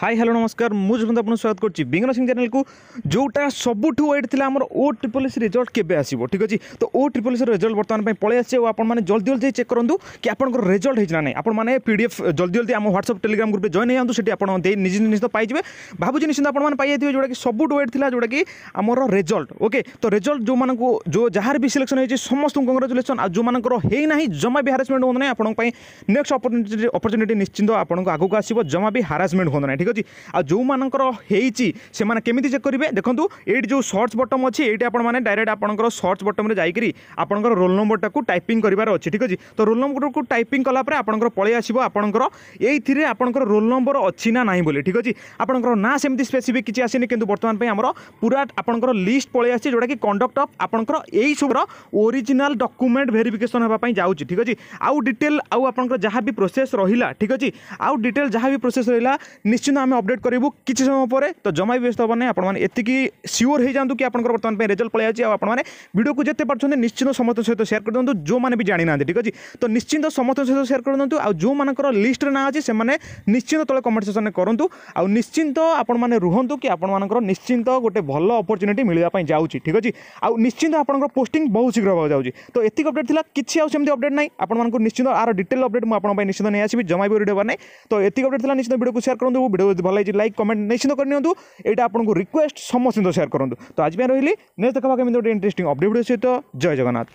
high hello ନମସ୍କାର ମୁଁ ଯୁବନ୍ତ ଆପଣଙ୍କୁ ସ୍ୱାଗତ କରୁଛି ବିଙ୍ଗନ ସିଂ ଚ୍ୟାନେଲକୁ ଯେଉଁଟା ସବୁଠୁ ୱେଟ୍ ଥିଲା ଆମର ଓ ଟ୍ରିପଲ୍ ଏସ୍ ରେଜଲ୍ଟ କେବେ ଆସିବ ଠିକ୍ ଅଛି ତ ଓ ଟ୍ରିପଲ୍ ଏସ୍ ରେଜଲ୍ଟ ବର୍ତ୍ତମାନ ପାଇଁ ପଳେଇ ଆସିଛି ଆଉ ଆପଣମାନେ ଜଲ୍ଦି ଜଲ୍ଦି ଚେକ୍ କରନ୍ତୁ କି ଆପଣଙ୍କର ରେଜଲ୍ଟ ହେଇଛି ନା ନାହିଁ ଆପଣମାନେ ପି ଡି ଏଫ୍ ଜଲ୍ଦି ଜଲ୍ଦି ଆମ ହ୍ୱାଟ୍ସଆପ ଟେଲିଗ୍ରାମ ଗ୍ରୁପରେ ଜଏନ୍ ହେଇଯାନ୍ତୁ ସେଠି ଆପଣ ଦେଇ ନିଜେ ନିଶ୍ଚିତ ପାଇଯିବେ ଭାବୁଛି ନିଶ୍ଚିତ ଆପଣମାନେ ପାଇଯାଇଥିବେ ଯେଉଁଟାକି ସବୁଠୁ ୱେଟ୍ ଥିଲା ଯେଉଁଟାକି ଆମର ରେଜଲ୍ଟ ଓକେ ତ ରେଜଲ୍ଟ ଯେଉଁମାନଙ୍କୁ ଯେଉଁ ଯାହାର ବି ସିଲେକ୍ସନ୍ ହେଇଛି ସମସ୍ତଙ୍କୁ କଂଗ୍ରାଚୁଲେସନ୍ ଆଉ ଯେଉଁମାନଙ୍କର ହେଇନାହିଁ ଜମା ବି ହାରାସମେଣ୍ଟ ହୁଅନ୍ତୁ ନାହିଁ ଆପଣଙ୍କ ପାଇଁ ନେକ୍ସଟ ଅପରଚ୍ୟୁନିଟି ନିଶ୍ଚିନ୍ତ ଆପଣଙ୍କ ଆଗକୁ ଆସିବ ଜମା ବି ହାରାସମେଣ୍ଟ ହୁଅନ୍ତୁ ନାହିଁ ঠিক আছে আর ଯେଉଁମାନଙ୍କର ହେଇଛି ସେମାନେ କେମିତି ଚେକ୍ କରିବେ ଦେଖନ୍ତୁ ଏଇଠି ଯେଉଁ ସର୍ଚ୍ଚ ବଟମ୍ ଅଛି ଏଇଠି ଆପଣମାନେ ଡାଇରେକ୍ଟ ଆପଣଙ୍କର ସର୍ଚ୍ଚ ବଟମ୍ରେ ଯାଇକରି ଆପଣଙ୍କର ରୋଲ୍ ନମ୍ବରଟାକୁ ଟାଇପିଂ କରିବାର ଅଛି ଠିକ୍ ଅଛି ତ ରୋଲ୍ ନମ୍ବରକୁ ଟାଇପିଂ କଲା ପରେ ଆପଣଙ୍କର ପଳେଇ ଆସିବ ଆପଣଙ୍କର ଏଇଥିରେ ଆପଣଙ୍କର ରୋଲ୍ ନମ୍ବର ଅଛି ନା ନାହିଁ ବୋଲି ଠିକ୍ ଅଛି ଆପଣଙ୍କର ନାଁ ସେମିତି ସ୍ପେସିଫିକ୍ କିଛି ଆସିନି କିନ୍ତୁ ବର୍ତ୍ତମାନ ପାଇଁ ଆମର ପୁରା ଆପଣଙ୍କର লিষ্ট পড়ে আসছে যেটাকি কন্ডক্ট অফ আপনার এই সবর ওরিজিনাল ডকুমেন্ট ভেরিফিকেসন হওয়া যাচ্ছি ঠিক আছে আউ ডিটেল আউ আপনার যা বি প্রোসেস রহিলা ঠিক আছে আউ ডিটেল যা বি প্রোসেস রহিলা নিশ্চিত ନିଶ୍ଚିନ୍ତ ଆମେ ଅପଡ଼େଟ୍ କରିବୁ କିଛି ସମୟ ପରେ ତ ଜମା ବି ବ୍ୟସ୍ତ ହେବ ନାହିଁ ଆପଣମାନେ ଏତିକି ସିଓର ହୋଇଯାଆନ୍ତୁ କି ଆପଣଙ୍କର ବର୍ତ୍ତମାନ ପାଇଁ ରେଜଲ୍ଟ ପଳାଇ ଆସିଛି ଆଉ ଆପଣମାନେ ଭିଡ଼ିଓକୁ ଯେତେ ପାରୁଛନ୍ତି ନିଶ୍ଚିନ୍ତ ସମସ୍ତଙ୍କ ସହିତ ସେୟାର କରିଦିଅନ୍ତୁ ଯେଉଁମାନେ ବି ଜାଣିନାହାନ୍ତି ଠିକ୍ ଅଛି ତ ନିଶ୍ଚିନ୍ତ ସମସ୍ତଙ୍କ ସହିତ ସେୟାର କରିଦିଅନ୍ତୁ ଆଉ ଯେଉଁମାନଙ୍କର ଲିଷ୍ଟରେ ନାଁ ଅଛି ସେମାନେ ନିଶ୍ଚିନ୍ତ ତଳେ କମେଣ୍ଟ କରନ୍ତୁ ଆଉ ନିଶ୍ଚିନ୍ତ ଆପଣମାନେ ରୁହନ୍ତୁ କି ଆପଣମାନଙ୍କର ନିଶ୍ଚିନ୍ତ ଗୋଟେ ଭଲ ଅପରଚ୍ୟୁନିଟି ମିଳିବା ପାଇଁ ଯାଉଛି ଠିକ୍ ଅଛି ଆଉ ନିଶ୍ଚିନ୍ତ ଆପଣଙ୍କର ପୋଷ୍ଟିଂ ବହୁତ ଶୀଘ୍ର ହେବାକୁ ଯାଉଛି ତ ଏତିକି ଅପଡ଼େଟ୍ ଥିଲା କିଛି ଆଉ ସେମିତି ଅପଡ଼େଟ୍ ନାହିଁ ଆପଣମାନଙ୍କୁ ନିଶ୍ଚିନ୍ତ ଆର ଡିଟେଲ୍ ଅପଡ଼େଟ୍ ମୁଁ ଆପଣଙ୍କ ପାଇଁ ନିଶ୍ଚିନ୍ତ ନେଇ ଆସିବି ଜମା ବି ରେଡ଼ି ନାହିଁ ତ ଏତିକି ଅପଡ଼େଟ୍ ଥିଲା ନିଶ୍ଚିତ ଭିଡ଼ିଓକୁ ସେୟାର କରନ୍ତୁ ভিডিও যদি ভাল লাগছে লাইক কমেন্ট নিশ্চিত করে নিও এটা আপনার রিকোয়েস্ট সমস্ত সেয়ার করতু তো আজপাই রহলি নেক্সট দেখা কেমি গোটে ইন্টারেস্টিং অপডেট ভিডিও সহ জয় জগন্নাথ